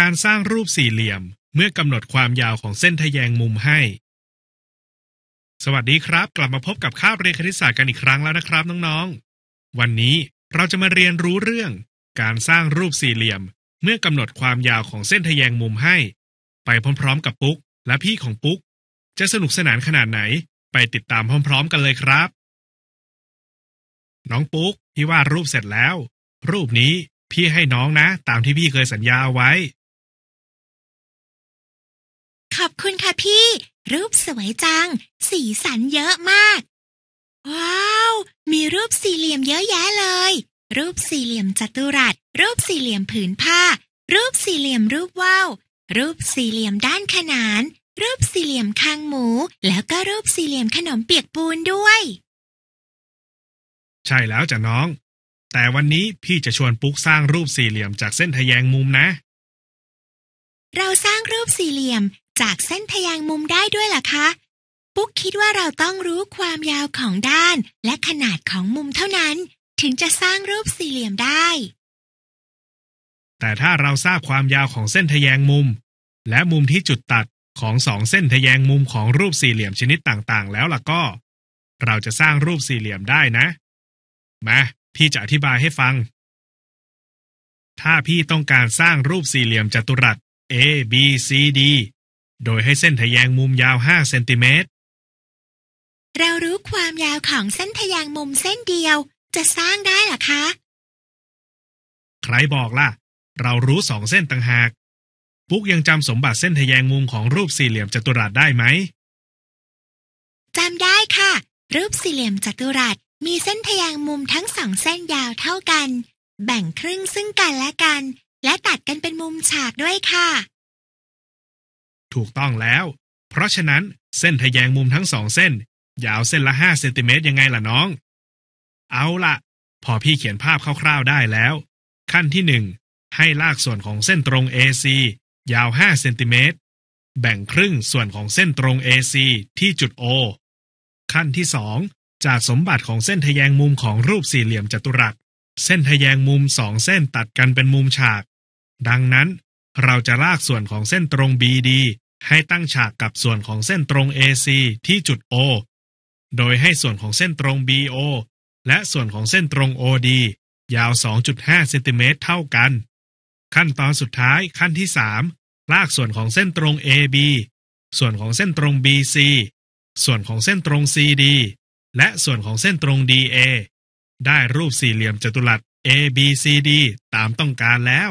การสร้างรูปสี่เหลี่ยม เมื่อกำหนดความยาวของเส้นทแยงมุมให้ สวัสดีครับ กลับมาพบกับคาบเรียนคณิตศาสตร์กันอีกครั้งแล้วนะครับน้อง ๆ วันนี้เราจะมาเรียนรู้เรื่อง การสร้างรูปสี่เหลี่ยมเมื่อกำหนดความยาวของเส้นทแยงมุมให้ ไปพร้อมๆกับปุ๊ก และพี่ของปุ๊ก จะสนุกสนานขนาดไหน ไปติดตามพร้อมๆกันเลยครับ น้องปุ๊กพี่วาดรูปเสร็จแล้ว รูปนี้พี่ให้น้องนะตามที่พี่เคยสัญญาไว้ขอบคุณค่ะพี่ รูปสวยจัง สีสันเยอะมาก ว้าว มีรูปสี่เหลี่ยมเยอะแยะเลย รูปสี่เหลี่ยมจัตุรัส รูปสี่เหลี่ยมผืนผ้า รูปสี่เหลี่ยมรูปว่าวรูปสี่เหลี่ยมด้านขนาน รูปสี่เหลี่ยมคางหมู แล้วก็รูปสี่เหลี่ยมขนมเปียกปูนด้วย ใช่แล้วจ้ะน้อง แต่วันนี้พี่จะชวนปุ๊กสร้างรูปสี่เหลี่ยมจากเส้นทแยงมุมนะ เราสร้างรูปสี่เหลี่ยมจากเส้นทยางมุมได้ด้วยลระคะปุ๊กคิดว่าเราต้องรู้ความยาวของด้านและขนาดของมุมเท่านั้น ถึงจะสร้างรูปสี่เหลี่ยมได้ แต่ถ้าเราทราบความยาวของเส้นทแยงมุม และมุมที่จุดตัดของสองเส้นทแยงมุมของรูปสี่เหลี่ยมชนิดต่างๆ แล้วล่ะก็ เราจะสร้างรูปสี่เหลี่ยมได้นะมาพี่จะอธิบายให้ฟัง ถ้าพี่ต้องการสร้างรูปสี่เหลี่ยมจัตุรัส A B C D โดยให้เส้นทะแยงมุมยาว5เซนติเมตร เรารู้ความยาวของเส้นทะแยงมุมเส้นเดียวจะสร้างได้หรอคะ ใครบอกล่ะ เรารู้สองเส้นต่างหาก ปุ๊กยังจำสมบัติเส้นทะแยงมุมของรูปสี่เหลี่ยมจัตุรัสได้ไหมจำได้ค่ะ รูปสี่เหลี่ยมจัตุรัสมีเส้นทะแยงมุมทั้งสองเส้นยาวเท่ากัน แบ่งครึ่งซึ่งกันและกัน และตัดกันเป็นมุมฉากด้วยค่ะถูกต้องแล้ว เพราะฉะนั้นเส้นทะแยงมุมทั้งสองเส้น ยาวเส้นละห้าเซนติเมตรยังไงล่ะน้อง เอาละพอพี่เขียนภาพคร่าวๆได้แล้ว ขั้นที่หนึ่งให้ลากส่วนของเส้นตรง AC ยาวห้าเซนติเมตรแบ่งครึ่งส่วนของเส้นตรง AC ที่จุด O ขั้นที่สองจากสมบัติของเส้นทะแยงมุมของรูปสี่เหลี่ยมจัตุรัส เส้นทะแยงมุมสองเส้นตัดกันเป็นมุมฉาก ดังนั้นเราจะลากส่วนของเส้นตรง BD ให้ตั้งฉากกับส่วนของเส้นตรง AC ที่จุด O โดยให้ส่วนของเส้นตรง BO และส่วนของเส้นตรง OD ยาว 2.5เซนติเมตรเท่ากัน ขั้นตอนสุดท้ายขั้นที่3ลากส่วนของเส้นตรง AB ส่วนของเส้นตรง BC ส่วนของเส้นตรง CD และส่วนของเส้นตรง DA ได้รูปสี่เหลี่ยมจัตุรัส ABCD ตามต้องการแล้ว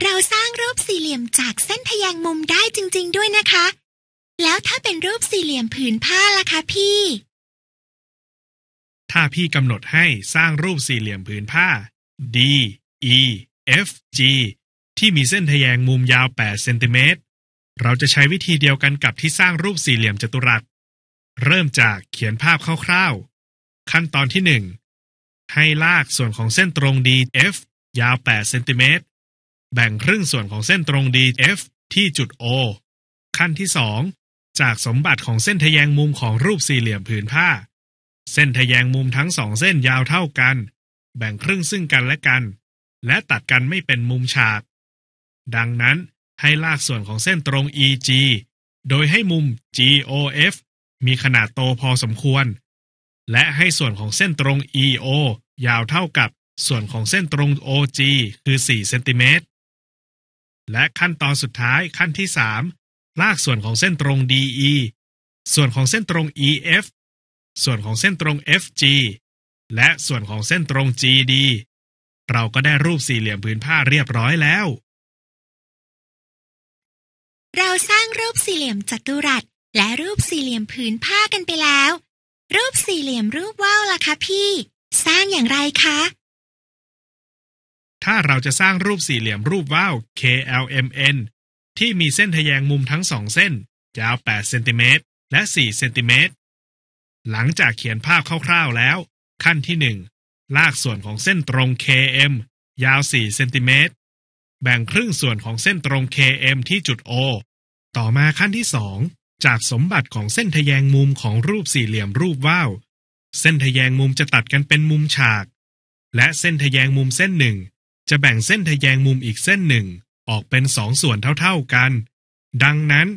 เราทราบปสี่เหลี่ยมจากเส้นทแยงมุมได้จริงๆด้วยนะคะ แล้วถ้าเป็นรูปสี่เหลี่ยมผืนผ้าล่ะคะ พี่ ถ้าพี่กำหนดให้สร้างรูปสี่เหลี่ยมผืนผ้า D E F G ที่มีเส้นทแยงมุมยาว8เซนติเมตรเราจะใช้วิธีเดียวกันกับที่สร้างรูปสี่เหลี่ยมจัตุรัส เริ่มจากเขียนภาพคร่าวๆ ขั้นตอนที่ 1 ให้ลากส่วนของเส้นตรง DF ยาว8เซนติเมตรแบ่งครึ่งส่วนของเส้นตรง DF ที่จุด O ขั้นที่ 2 จากสมบัติของเส้นทะแยงมุมของรูปสี่เหลี่ยมผืนผ้า เส้นทะแยงมุมทั้งสองเส้นยาวเท่ากัน แบ่งครึ่งซึ่งกันและกัน และตัดกันไม่เป็นมุมฉาก ดังนั้นให้ลากส่วนของเส้นตรง EG โดยให้มุม GOF มีขนาดโตพอสมควร และให้ส่วนของเส้นตรง EO ยาวเท่ากับส่วนของเส้นตรง OG คือ4เซนติเมตรและขั้นตอนสุดท้ายขั้นที่3ลากส่วนของเส้นตรง DE ส่วนของเส้นตรง EF ส่วนของเส้นตรง FG และส่วนของเส้นตรง GD เราก็ได้รูปสี่เหลี่ยมผืนผ้าเรียบร้อยแล้ว เราสร้างรูปสี่เหลี่ยมจัตุรัส และรูปสี่เหลี่ยมผืนผ้ากันไปแล้ว รูปสี่เหลี่ยมรูปว่าวล่ะคะพี่ สร้างอย่างไรคะถ้าเราจะสร้างรูปสี่เหลี่ยมรูปว่าว KLMN ที่มีเส้นทแยงมุมทั้งสองเส้น ยาว8เซนติเมตรและ4เซนติเมตรหลังจากเขียนภาพคร่าวๆ แล้ว ขั้นที่ 1 ลากส่วนของเส้นตรง KM ยาว4เซนติเมตร แบ่งครึ่งส่วนของเส้นตรง KM ที่จุด O ต่อมาขั้นที่2จากสมบัติของเส้นทแยงมุมของรูปสี่เหลี่ยมรูปว่าว เส้นทแยงมุมจะตัดกันเป็นมุมฉาก และเส้นทแยงมุมเส้นหนึ่งจะแบ่งเส้นทะแยงมุมอีกเส้นหนึ่ง ออกเป็นสองส่วนเท่าๆกัน ดังนั้น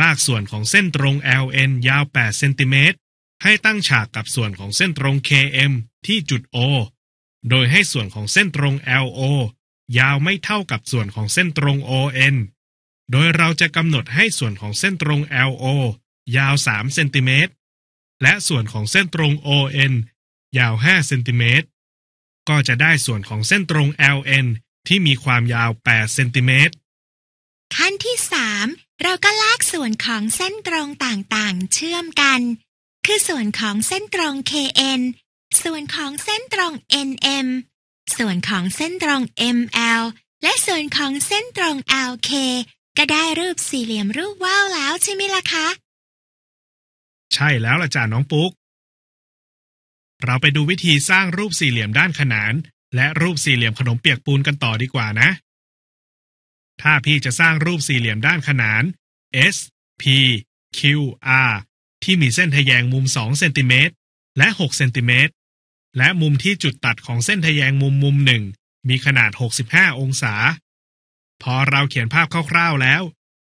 ลากส่วนของเส้นตรง LN ยาว8เซนติเมตรให้ตั้งฉากกับส่วนของเส้นตรง KM ที่จุด O โดยให้ส่วนของเส้นตรง LO ยาวไม่เท่ากับส่วนของเส้นตรง ON โดยเราจะกำหนดให้ส่วนของเส้นตรง LO ยาว3เซนติเมตรและส่วนของเส้นตรง ON ยาว 5 เซนติเมตรก็จะได้ส่วนของเส้นตรง LN ที่มีความยาว8เซนติเมตรขั้นที่ 3 เราก็ลากส่วนของเส้นตรงต่างๆเชื่อมกัน คือส่วนของเส้นตรง KN ส่วนของเส้นตรง NM ส่วนของเส้นตรง ML และส่วนของเส้นตรง LK ก็ได้รูปสี่เหลี่ยมรูปว่าวแล้วใช่ไหมล่ะคะ ใช่แล้วล่ะจ้าน้องปุ๊กเราไปดูวิธีสร้างรูปสี่เหลี่ยมด้านขนาน และรูปสี่เหลี่ยมขนมเปียกปูนกันต่อดีกว่านะ ถ้าพี่จะสร้างรูปสี่เหลี่ยมด้านขนาน S P Q R ที่มีเส้นทแยงมุม2เซนติเมตรและ6เซนติเมตร และมุมที่จุดตัดของเส้นทแยงมุมมุมหนึ่งมีขนาด65องศา พอเราเขียนภาพคร่าวๆแล้ว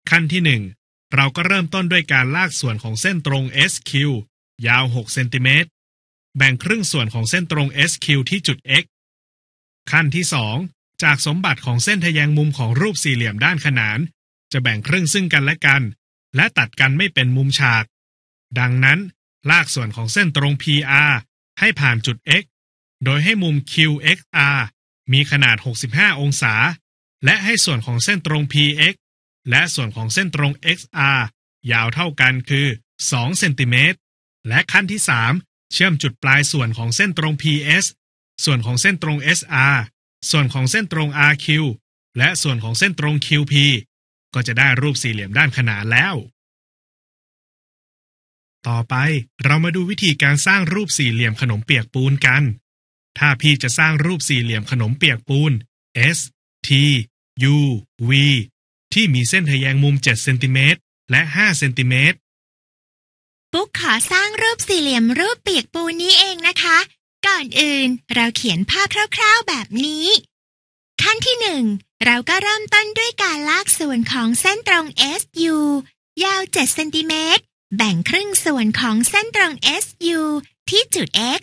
ขั้นที่ 1 เราก็เริ่มต้นด้วยการลากส่วนของเส้นตรง SQ ยาว6เซนติเมตรแบ่งครึ่งส่วนของเส้นตรง SQ ที่จุด x ขั้นที่ 2 จากสมบัติของเส้นทแยงมุมของรูปสี่เหลี่ยมด้านขนาน จะแบ่งครึ่งซึ่งกันและกัน และตัดกันไม่เป็นมุมฉาก ดังนั้น ลากส่วนของเส้นตรง PR ให้ผ่านจุด x โดยให้มุม QXR มีขนาด 65 องศา และให้ส่วนของเส้นตรง PX และส่วนของเส้นตรง XR ยาวเท่ากันคือ 2 เซนติเมตร และขั้นที่เชื่อมจุดปลายส่วนของเส้นตรง PS ส่วนของเส้นตรง SR ส่วนของเส้นตรง RQ และส่วนของเส้นตรง QP ก็จะได้รูปสี่เหลี่ยมด้านขนานแล้ว ต่อไปเรามาดูวิธีการสร้างรูปสี่เหลี่ยมขนมเปียกปูนกัน ถ้าพี่จะสร้างรูปสี่เหลี่ยมขนมเปียกปูน S T U V ที่มีเส้นทะแยงมุม 7 เซนติเมตร และ 5 เซนติเมตรปุ๊กขอสร้างรูปสี่เหลี่ยมรูปเปียกปูนนี้เองนะคะ ก่อนอื่นเราเขียนภาพคร่าว ๆแบบนี้ ขั้นที่หนึ่งเราก็เริ่มต้นด้วยการลากส่วนของเส้นตรง SU ยาว7เซนติเมตรแบ่งครึ่งส่วนของเส้นตรง SU ที่จุด x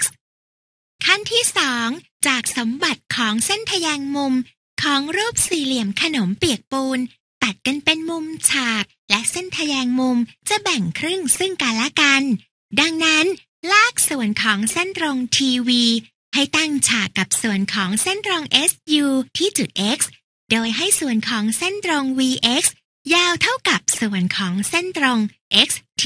ขั้นที่สองจากสมบัติของเส้นทแยงมุมของรูปสี่เหลี่ยมขนมเปียกปูนตัดกันเป็นมุมฉาก และเส้นทะแยงมุมจะแบ่งครึ่งซึ่งกันและกัน ดังนั้น ลากส่วนของเส้นตรงทีวีให้ตั้งฉากกับส่วนของเส้นตรง SU ที่ จุด x โดยให้ส่วนของเส้นตรง vx ยาวเท่ากับส่วนของเส้นตรง xt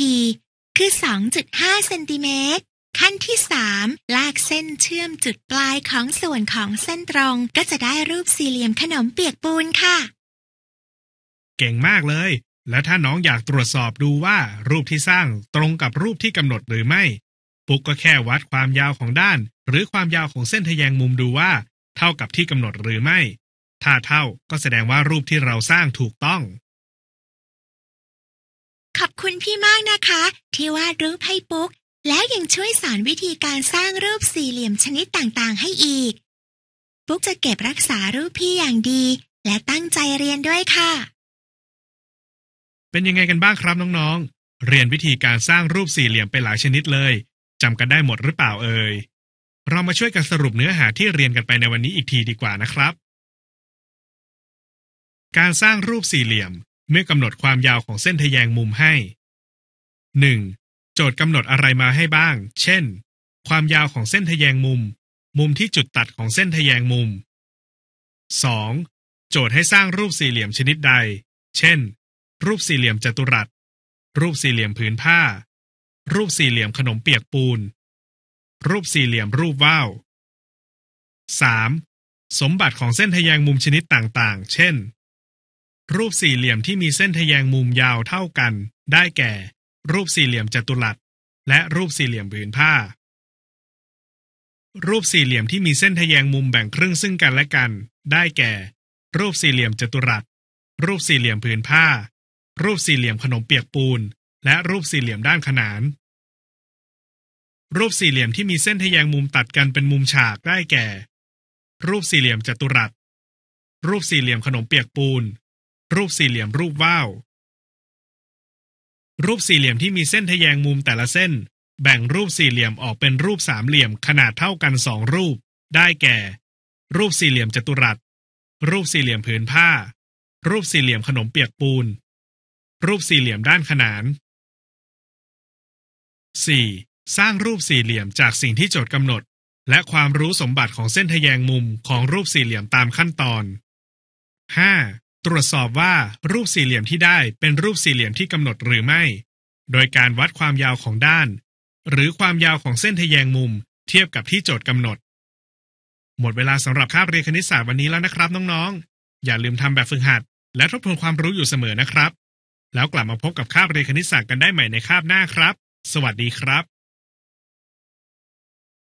คือ 2.5เซนติเมตรขั้นที่ 3 ลากเส้นเชื่อมจุดปลายของส่วนของเส้นตรงก็จะได้รูปสี่เหลี่ยมขนมเปียกปูนค่ะเก่งมากเลย และถ้าน้องอยากตรวจสอบดูว่า รูปที่สร้างตรงกับรูปที่กำหนดหรือไม่ ปุ๊กก็แค่วัดความยาวของด้าน หรือความยาวของเส้นทแยงมุมดูว่า เท่ากับที่กำหนดหรือไม่ ถ้าเท่าก็แสดงว่ารูปที่เราสร้างถูกต้อง ขอบคุณพี่มากนะคะ ที่วาดรูปให้ปุ๊ก แล้วยังช่วยสอนวิธีการสร้างรูปสี่เหลี่ยมชนิดต่าง ๆ ให้อีก ปุ๊กจะเก็บรักษารูปพี่อย่างดี และตั้งใจเรียนด้วยค่ะเป็นยังไงกันบ้างครับน้องๆ เรียนวิธีการสร้างรูปสี่เหลี่ยมไปหลายชนิดเลยจำกันได้หมดหรือเปล่าเอ่ย เรามาช่วยกันสรุปเนื้อหาที่เรียนกันไปในวันนี้อีกทีดีกว่านะครับ การสร้างรูปสี่เหลี่ยม เมื่อกำหนดความยาวของเส้นทแยงมุมให้ 1. โจทย์กำหนดอะไรมาให้บ้าง เช่น ความยาวของเส้นทแยงมุม มุมที่จุดตัดของเส้นทแยงมุม 2. โจทย์ให้สร้างรูปสี่เหลี่ยมชนิดใด เช่นรูปสี่เหลี่ยมจัตุรัส รูปสี่เหลี่ยมผืนผ้า รูปสี่เหลี่ยมขนมเปียกปูน รูปสี่เหลี่ยมรูปว่าว 3. สมบัติของเส้นทแยงมุมชนิดต่างๆ เช่น รูปสี่เหลี่ยมที่มีเส้นทแยงมุมยาวเท่ากัน ได้แก่ รูปสี่เหลี่ยมจัตุรัส และรูปสี่เหลี่ยมผืนผ้า รูปสี่เหลี่ยมที่มีเส้นทแยงมุมแบ่งครึ่งซึ่งกันและกัน ได้แก่ รูปสี่เหลี่ยมจัตุรัส รูปสี่เหลี่ยมผืนผ้ารูปสี่เหลี่ยมขนมเปียกปูนและรูปสี่เหลี่ยมด้านขนาน รูปสี่เหลี่ยมที่มีเส้นทะแยงมุมตัดกันเป็นมุมฉากได้แก่ รูปสี่เหลี่ยมจัตุรัส รูปสี่เหลี่ยมขนมเปียกปูน รูปสี่เหลี่ยมรูปว่าวรูปสี่เหลี่ยมที่มีเส้นทะแยงมุมแต่ละเส้น แบ่งรูปสี่เหลี่ยมออกเป็นรูปสามเหลี่ยมขนาดเท่ากันสองรูปได้แก่ รูปสี่เหลี่ยมจัตุรัส รูปสี่เหลี่ยมผืนผ้า รูปสี่เหลี่ยมขนมเปียกปูนรูปสี่เหลี่ยมด้านขนาน 4. สร้างรูปสี่เหลี่ยมจากสิ่งที่โจทย์กำหนด และความรู้สมบัติของเส้นทแยงมุมของรูปสี่เหลี่ยมตามขั้นตอน 5. ตรวจสอบว่ารูปสี่เหลี่ยมที่ได้เป็นรูปสี่เหลี่ยมที่กำหนดหรือไม่ โดยการวัดความยาวของด้าน หรือความยาวของเส้นทแยงมุม เทียบกับที่โจทย์กำหนด หมดเวลาสำหรับคาบเรียนคณิตศาสตร์วันนี้แล้วนะครับ น้องๆ อย่าลืมทำแบบฝึกหัด และทบทวนความรู้อยู่เสมอนะครับแล้วกลับมาพบกับคาบเรียนคณิตศาสตร์กันได้ใหม่ในคาบหน้าครับ สวัสดีครับ